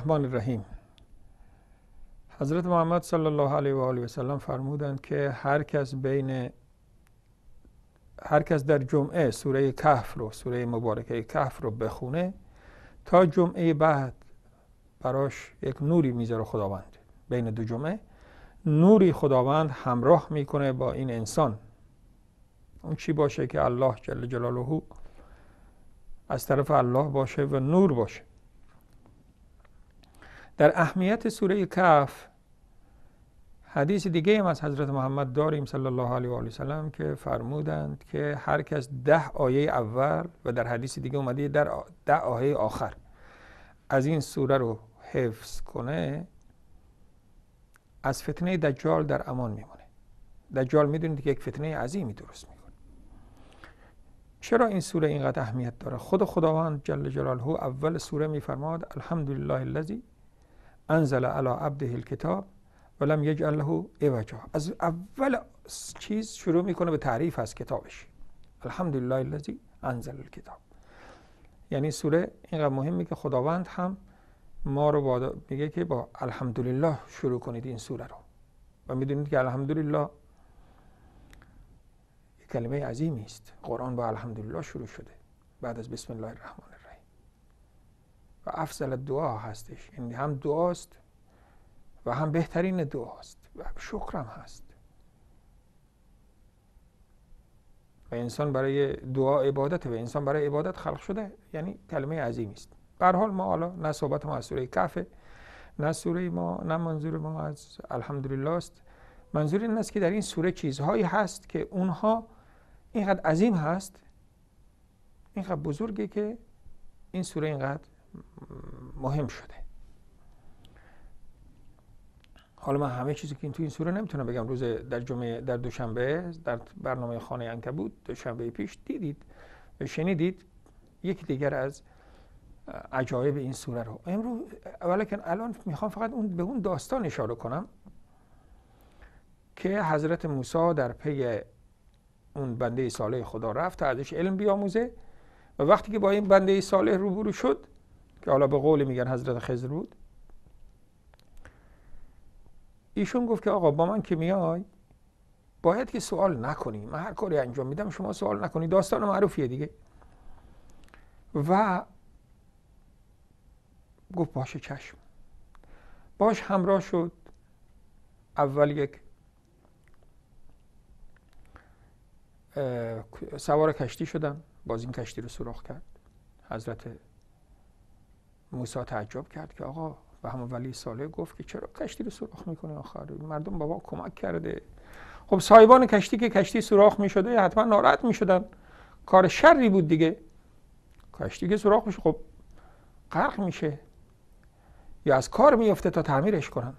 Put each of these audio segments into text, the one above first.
الرحمن الرحیم حضرت محمد صلی الله علیه و آله و سلم فرمودند که هر کس بین هر کس در جمعه سوره کهف رو سوره مبارکه کهف رو بخونه تا جمعه بعد براش یک نوری میذاره خداوند بین دو جمعه نوری خداوند همراه میکنه با این انسان اون چی باشه که الله جل جلاله از طرف الله باشه و نور باشه در اهمیت سوره کف حدیث دیگه هم از حضرت محمد داریم صلی الله علیه و آله سلم که فرمودند که هر کس ده آیه اول و در حدیث دیگه اومده در ده آیه آخر از این سوره رو حفظ کنه از فتنه دجال در امان میمونه دجال میدونید که یک فتنه عظیمی درست میکنه چرا این سوره اینقدر اهمیت داره خود خداوند جل جلاله اول سوره میفرماد الحمدلله الذی انزل على عبده الكتاب ولم يجعل له عوجا از اول چیز شروع میکنه به تعریف از کتابش الحمدلله الذی انزل الکتاب. یعنی سوره اینقدر مهمه که خداوند هم ما رو میگه که با الحمدلله شروع کنید این سوره رو و میدونید که الحمدلله کلمه عظیمی است قرآن با الحمدلله شروع شده بعد از بسم الله الرحمن و افضل دعا هستش یعنی هم دعاست و هم بهترین دعاست و شکرم هست و انسان برای دعا عبادت و انسان برای عبادت خلق شده یعنی کلمه عظیمی است به حال ما حالا نه صحبت ما از سوره کفه نه سوره ما نه منظور ما از الحمدلله است منظور این است که در این سوره چیزهایی هست که اونها اینقدر عظیم هست اینقدر بزرگه که این سوره اینقدر مهم شده حالا من همه چیزی که این تو این سوره نمیتونم بگم روز در جمعه در دوشنبه در برنامه خانه بود دوشنبه پیش دیدید شنیدید یکی دیگر از عجایب این سوره رو امروز که الان میخوام فقط اون به اون داستان اشاره کنم که حضرت موسی در پی اون بنده صالح خدا رفت تا ازش علم بیاموزه و وقتی که با این بنده صالح روبرو شد که حالا به قول میگن حضرت خضر بود ایشون گفت که آقا با من که میای باید که سوال نکنی من هر کاری انجام میدم شما سوال نکنی داستان معروفیه دیگه و گفت باشه چشم باش همراه شد اول یک سوار کشتی شدم باز این کشتی رو سوراخ کرد حضرت موسا تعجب کرد که آقا و همون ولی ساله گفت که چرا کشتی رو سوراخ میکنه آخر مردم بابا کمک کرده خب سایبان کشتی که کشتی سوراخ میشده حتما ناراحت میشدن کار شری بود دیگه کشتی که سوراخ میشه خب غرق میشه یا از کار میفته تا تعمیرش کنن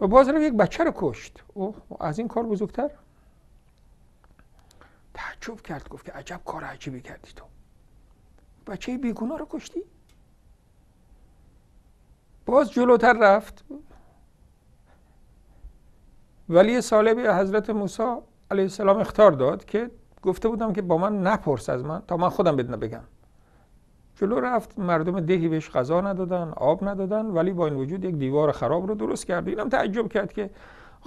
و باز رو یک بچه رو کشت او از این کار بزرگتر تعجب کرد گفت که عجب کار عجیبی کردی تو بچه بیگناه رو کشتی باز جلوتر رفت ولی به حضرت موسی علیه السلام اختار داد که گفته بودم که با من نپرس از من تا من خودم بدنا بگم جلو رفت مردم دهی بهش غذا ندادن آب ندادن ولی با این وجود یک دیوار خراب رو درست کرد اینم تعجب کرد که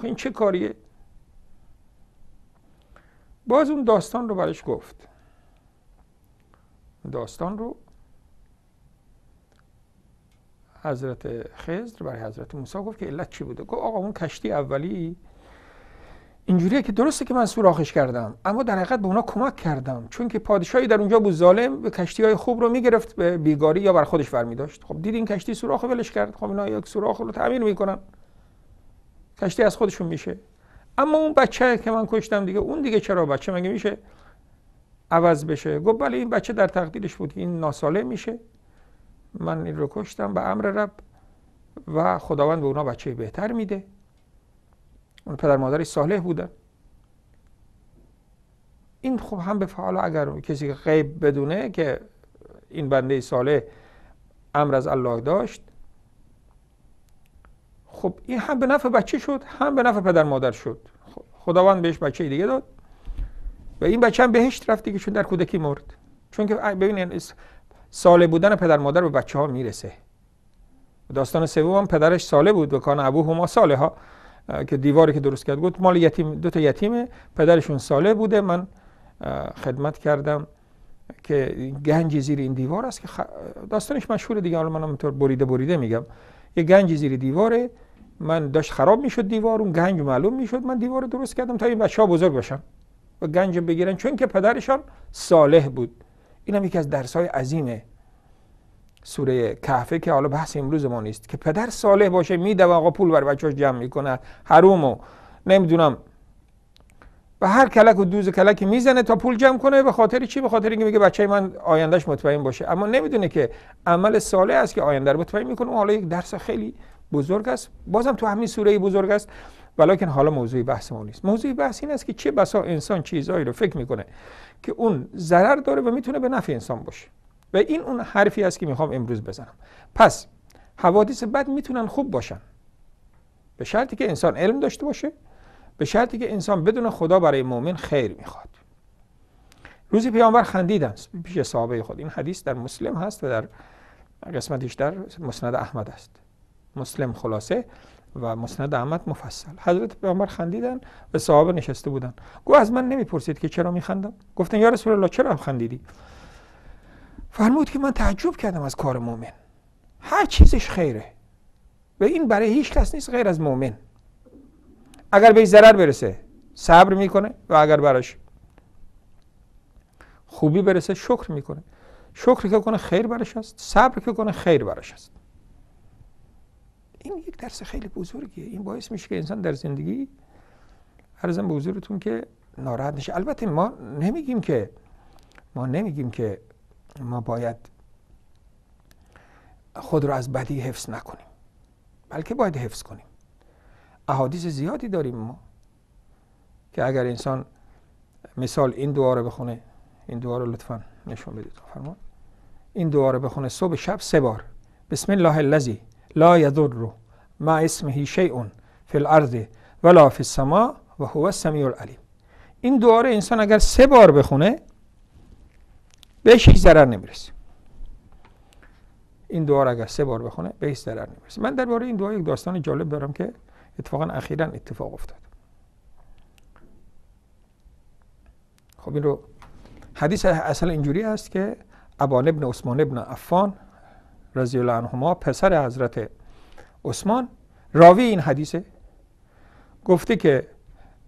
این چه کاریه باز اون داستان رو برش گفت داستان رو حضرت خضر برای حضرت موسی گفت که علت چی بوده گفت آقا اون کشتی اولی اینجوریه که درسته که من سوراخش کردم اما در حقیقت به اونا کمک کردم چون که پادشاهی در اونجا بود ظالم به کشتی های خوب رو میگرفت به بیگاری یا بر خودش برمی داشت خب دید این کشتی سوراخ ولش کرد خب اینا یک سوراخ رو تعمیر میکنن کشتی از خودشون میشه اما اون بچه که من کشتم دیگه اون دیگه چرا بچه مگه میشه عوض بشه گفت بله این بچه در تقدیرش بود این ناساله میشه من این رو کشتم به امر رب و خداوند به اونا بچه بهتر میده اون پدر مادری صالح بودن این خب هم به فعاله اگر کسی غیب بدونه که این بنده صالح امر از الله داشت خب این هم به نفع بچه شد هم به نفع پدر مادر شد خداوند بهش بچه دیگه داد و این بچه هم بهشت رفت دیگه چون در کودکی مرد چون که ببینین ساله بودن پدر مادر به بچه ها میرسه داستان سوم هم پدرش ساله بود و کان ابو هما ساله ها که دیواری که درست کرد گفت مال یتیم دو تا یتیمه پدرشون ساله بوده من خدمت کردم که گنج زیر این دیوار است که داستانش مشهوره دیگه حالا منم اینطور بریده بریده میگم یه گنج زیر دیواره من داشت خراب میشد دیوار اون گنج معلوم میشد من دیوار درست کردم تا این بچه ها بزرگ بشن و گنج بگیرن چون که پدرشان صالح بود این هم یکی از درس های عظیمه سوره کهفه که حالا بحث امروز ما نیست که پدر صالح باشه میده و آقا پول بر بچه‌اش جمع میکنه و نمیدونم و هر کلک و دوز کلکی میزنه تا پول جمع کنه به خاطر چی به خاطر اینکه میگه بچه من آیندهش مطمئن باشه اما نمیدونه که عمل صالح است که آینده رو مطمئن میکنه حالا یک درس خیلی بزرگ است بازم تو همین سوره بزرگ است ولیکن حالا موضوع بحث ما نیست موضوع بحث این است که چه بسا انسان چیزهایی رو فکر میکنه که اون ضرر داره و میتونه به نفع انسان باشه و این اون حرفی است که میخوام امروز بزنم پس حوادث بد میتونن خوب باشن به شرطی که انسان علم داشته باشه به شرطی که انسان بدون خدا برای مؤمن خیر میخواد روزی پیامبر خندیدن پیش صحابه خود این حدیث در مسلم هست و در قسمتش در مسند احمد است مسلم خلاصه و مسند احمد مفصل حضرت پیامبر خندیدن و صحابه نشسته بودن گو از من نمیپرسید که چرا میخندم گفتن یا رسول الله چرا هم خندیدی فرمود که من تعجب کردم از کار مؤمن هر چیزش خیره و این برای هیچ کس نیست غیر از مؤمن اگر به ضرر برسه صبر میکنه و اگر براش خوبی برسه شکر میکنه شکر که کنه خیر براش است صبر که کنه خیر براش است این یک درس خیلی بزرگیه این باعث میشه که انسان در زندگی ارزم به حضورتون که ناراحت نشه البته ما نمیگیم که ما نمیگیم که ما باید خود را از بدی حفظ نکنیم بلکه باید حفظ کنیم احادیث زیادی داریم ما که اگر انسان مثال این دعا رو بخونه این دعا رو لطفا نشون بدید فرمان این دعا رو بخونه صبح شب سه بار بسم الله الذی لا یضر مع اسمه شیء فی الارض ولا فی السماء و هو السمیع این دعا انسان اگر سه بار بخونه بهش هیچ ضرر نمیرسه این دعا اگر سه بار بخونه به هیچ ضرر نمیرسه من درباره این دعا یک داستان جالب دارم که اتفاقا اخیرا اتفاق افتاد خب این رو حدیث اصل اینجوری است که ابان ابن عثمان ابن عفان رضی الله عنهما پسر حضرت عثمان راوی این حدیثه گفته که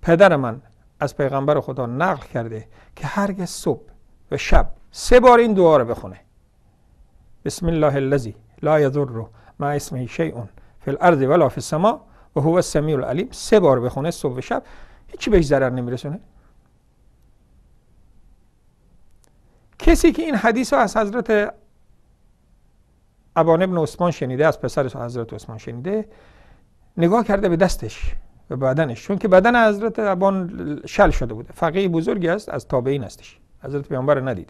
پدر من از پیغمبر خدا نقل کرده که هرگز صبح و شب سه بار این دعا رو بخونه بسم الله الذی لا یضر ما اسمه شیء فی الارض ولا فی السما و هو السمیع العلیم سه بار بخونه صبح و شب هیچی بهش ضرر نمیرسونه کسی که این حدیث رو از حضرت ابان ابن عثمان شنیده از پسر حضرت عثمان شنیده نگاه کرده به دستش به بدنش چون که بدن حضرت ابان شل شده بوده فقیه بزرگی است از تابعین هستش حضرت پیامبر ندید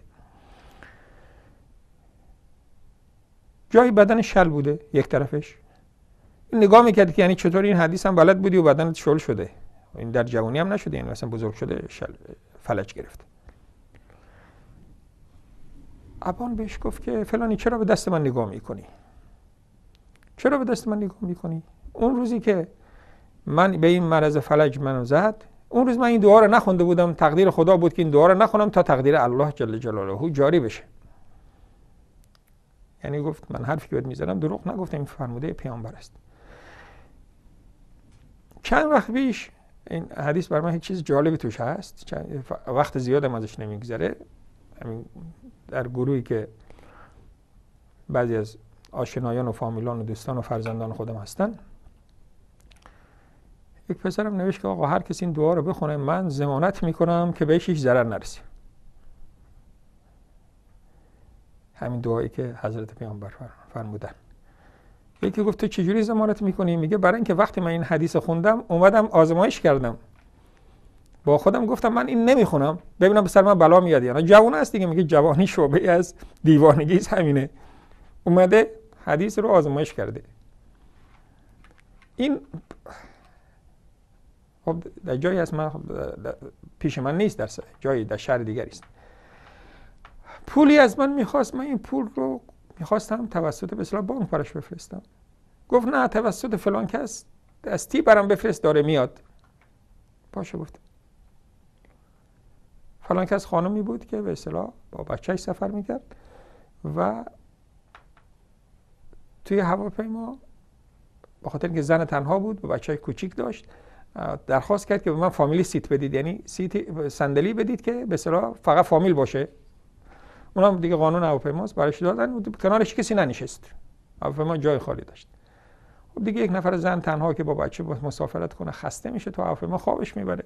جای بدن شل بوده یک طرفش نگاه میکرد که یعنی چطور این حدیث هم بلد بودی و بدن شل شده این در جوانی هم نشده این یعنی مثلا بزرگ شده شل فلج گرفته ابان بهش گفت که فلانی چرا به دست من نگاه میکنی چرا به دست من نگاه میکنی اون روزی که من به این مرض فلج منو زد اون روز من این دعا رو نخونده بودم تقدیر خدا بود که این دعا رو نخونم تا تقدیر الله جل جلاله جاری بشه یعنی گفت من حرفی که میذارم میزنم دروغ نگفتم این فرموده پیامبر است چند وقت پیش این حدیث بر من هیچ چیز جالبی توش هست وقت زیادم ازش نمیگذره در گروهی که بعضی از آشنایان و فامیلان و دوستان و فرزندان خودم هستن یک پسرم نوشت که آقا هر کسی این دعا رو بخونه من زمانت میکنم که بهش هیچ ضرر نرسیم همین دعایی که حضرت پیامبر فرمودن یکی گفت تو چجوری زمانت میکنی میگه برای اینکه وقتی من این حدیث خوندم اومدم آزمایش کردم با خودم گفتم من این نمیخونم ببینم به سر من بلا میاد یا نه جوان است دیگه میگه جوانی شعبه از دیوانگی همینه اومده حدیث رو آزمایش کرده این خب در جایی از من خب، پیش من نیست در جایی در شهر دیگری است پولی از من میخواست من این پول رو میخواستم توسط به بانک براش بفرستم گفت نه توسط فلان کس دستی برام بفرست داره میاد باشه گفتم فلان کس خانمی بود که به اصطلاح با بچهش سفر میکرد و توی هواپیما به خاطر اینکه زن تنها بود با بچه کوچیک داشت درخواست کرد که به من فامیلی سیت بدید یعنی سیت صندلی بدید که به اصطلاح فقط فامیل باشه هم دیگه قانون هواپیماست برایش دادن کنارش کسی ننشست هواپیما جای خالی داشت خب دیگه یک نفر زن تنها که با بچه مسافرت کنه خسته میشه تو هواپیما خوابش میبره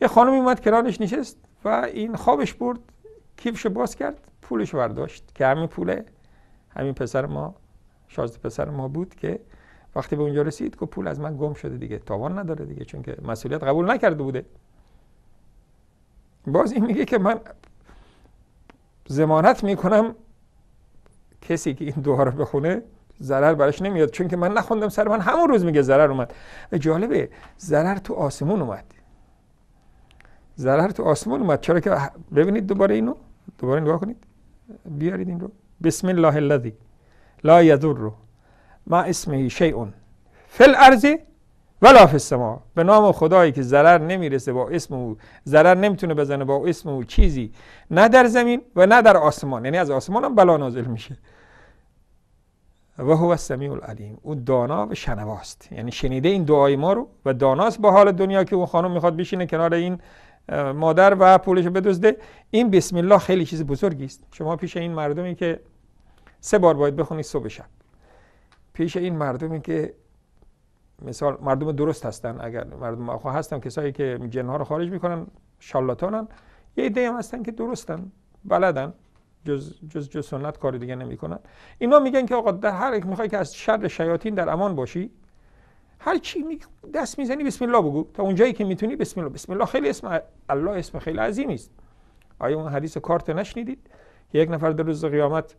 یه خانمی اومد کنارش نشست و این خوابش برد کیفش باز کرد پولش برداشت که همین پوله همین پسر ما شازده پسر ما بود که وقتی به اونجا رسید که پول از من گم شده دیگه تاوان نداره دیگه چون که مسئولیت قبول نکرده بوده باز این میگه که من زمانت میکنم کسی که این دوها رو بخونه ضرر براش نمیاد چون که من نخوندم سر من همون روز میگه ضرر اومد جالبه ضرر تو آسمون اومد ضرر تو آسمان اومد چرا که ببینید دوباره اینو دوباره نگاه کنید بیارید این رو بسم الله الذی لا رو ما اسمه شیء فل الارض ولا فی السما به نام خدایی که ضرر نمیرسه با اسم او ضرر نمیتونه بزنه با اسم او چیزی نه در زمین و نه در آسمان یعنی از آسمان هم بلا نازل میشه و هو السمیع العلیم او دانا و شنواست یعنی شنیده این دعای ما رو و داناست با حال دنیا که اون خانم میخواد بشینه کنار این مادر و پولش بدزده این بسم الله خیلی چیز بزرگی است شما پیش این مردمی که سه بار باید بخونید صبح شب پیش این مردمی که مثال مردم درست هستن اگر مردم اخو هستن کسایی که جنها رو خارج میکنن شالاتانن یه ایده هم هستن که درستن بلدن جز جز, جز سنت کار دیگه نمیکنن اینا میگن که آقا در هر یک میخوای که از شر شیاطین در امان باشی هر کی دست میزنی بسم الله بگو تا اونجایی که میتونی بسم الله بسم الله خیلی اسم الله اسم خیلی عظیمی است آیا اون حدیث کارت نشنیدید یک نفر در روز قیامت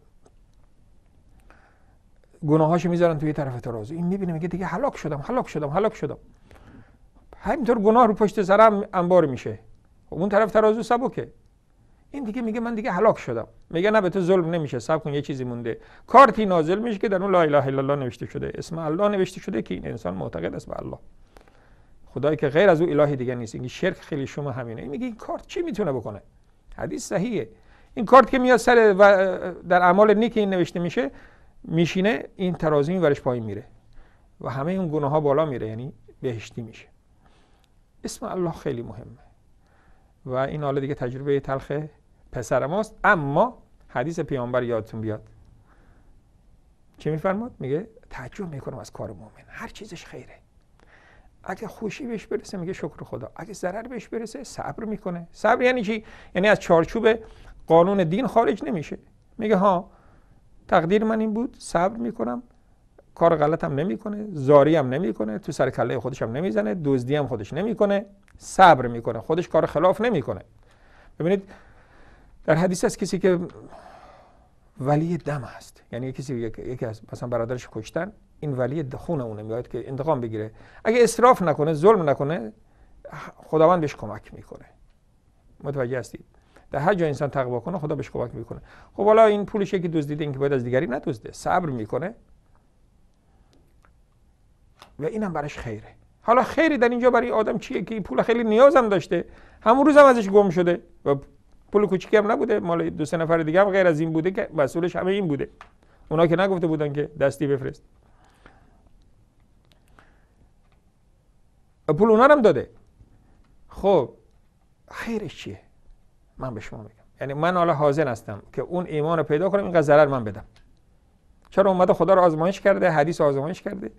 گناهاشو میذارن توی طرف ترازو این میبینه میگه دیگه هلاک شدم هلاک شدم هلاک شدم همینطور گناه رو پشت سرم انبار میشه خب اون طرف ترازو سبکه این دیگه میگه من دیگه هلاک شدم میگه نه به تو ظلم نمیشه صبر کن یه چیزی مونده کارتی نازل میشه که در اون لا اله الا الله نوشته شده اسم الله نوشته شده که این انسان معتقد است به الله خدایی که غیر از او الهی دیگه نیست این شرک خیلی شما همینه این میگه این کارت چی میتونه بکنه حدیث صحیحه این کارت که میاد سر و در اعمال نیک این نوشته میشه میشینه این ترازی ورش پایین میره و همه اون گناه ها بالا میره یعنی بهشتی میشه اسم الله خیلی مهمه و این حالا دیگه تجربه تلخه پسر ماست اما حدیث پیامبر یادتون بیاد چه میفرماد میگه تعجب میکنم از کار مؤمن هر چیزش خیره اگه خوشی بهش برسه میگه شکر خدا اگه ضرر بهش برسه صبر میکنه صبر یعنی چی یعنی از چارچوب قانون دین خارج نمیشه میگه ها تقدیر من این بود صبر میکنم کار هم نمیکنه زاری هم نمیکنه تو سر کله خودش هم نمیزنه دزدی هم خودش نمیکنه صبر میکنه خودش کار خلاف نمیکنه ببینید در حدیث است کسی که ولی دم است یعنی کسی یکی از مثلا برادرش کشتن این ولی خون اونه میاد که انتقام بگیره اگه اسراف نکنه ظلم نکنه خداوند بهش کمک میکنه متوجه هستید در هر جا انسان تقوا کنه خدا بهش کمک میکنه خب حالا این پولش که دزدیده این که باید از دیگری ندزده صبر میکنه و اینم براش خیره حالا خیری در اینجا برای آدم چیه که پول خیلی نیازم داشته همون روزم ازش گم شده و پول کوچیکی هم نبوده مال دو سه نفر دیگه هم غیر از این بوده که مسئولش همه این بوده اونا که نگفته بودن که دستی بفرست پول اونا هم داده خب خیرش چیه من به شما میگم یعنی من حالا حاضر هستم که اون ایمان رو پیدا کنم اینقدر ضرر من بدم چرا اومده خدا رو آزمایش کرده حدیث آزمایش کرده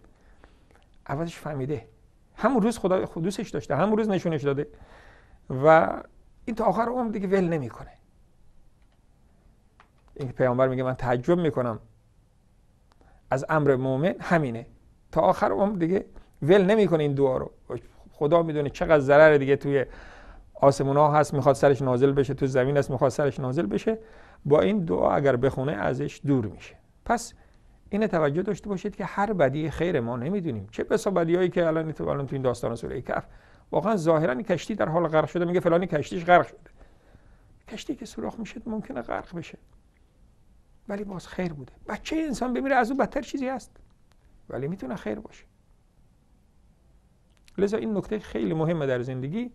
اولش فهمیده همون روز خدا دوستش داشته همون روز نشونش داده و این تا آخر عمر دیگه ول نمیکنه این پیامبر میگه من تعجب میکنم از امر مؤمن همینه تا آخر عمر دیگه ول نمیکنه این دعا رو خدا میدونه چقدر ضرر دیگه توی آسمون هست میخواد سرش نازل بشه تو زمین هست میخواد سرش نازل بشه با این دعا اگر بخونه ازش دور میشه پس این توجه داشته باشید که هر بدی خیر ما نمیدونیم چه بسا هایی که الان تو الان تو این داستان سوره کف واقعا ظاهرا کشتی در حال غرق شده میگه فلانی کشتیش غرق شده کشتی که سوراخ میشه ممکنه غرق بشه ولی باز خیر بوده بچه انسان بمیره از او بدتر چیزی هست ولی میتونه خیر باشه لذا این نکته خیلی مهمه در زندگی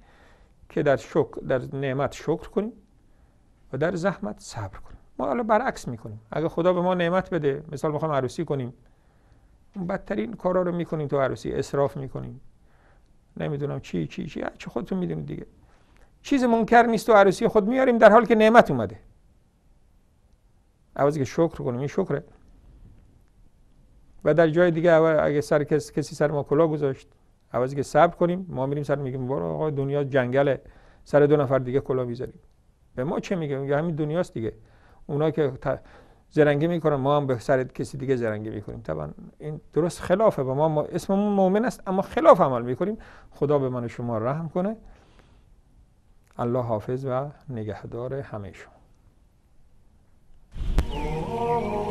که در شکر در نعمت شکر کنیم و در زحمت صبر کنیم ما حالا برعکس میکنیم اگه خدا به ما نعمت بده مثال میخوام عروسی کنیم اون بدترین کارا رو میکنیم تو عروسی اسراف میکنیم نمیدونم چی چی چی چه خودتون میدونید دیگه چیز منکر نیست و عروسی خود میاریم در حال که نعمت اومده عوضی که شکر کنیم این شکره و در جای دیگه اگه سر کسی سر ما کلا گذاشت عوضی که صبر کنیم ما میریم سر میگیم برو آقا دنیا جنگله سر دو نفر دیگه کلا میذاریم به ما چه میگه میگه همین دنیاست دیگه اونا که زرنگی میکنن ما هم به سر کسی دیگه زرنگی میکنیم طبعا این درست خلافه و ما اسممون مؤمن است اما خلاف عمل میکنیم خدا به من و شما رحم کنه الله حافظ و نگهدار همه شما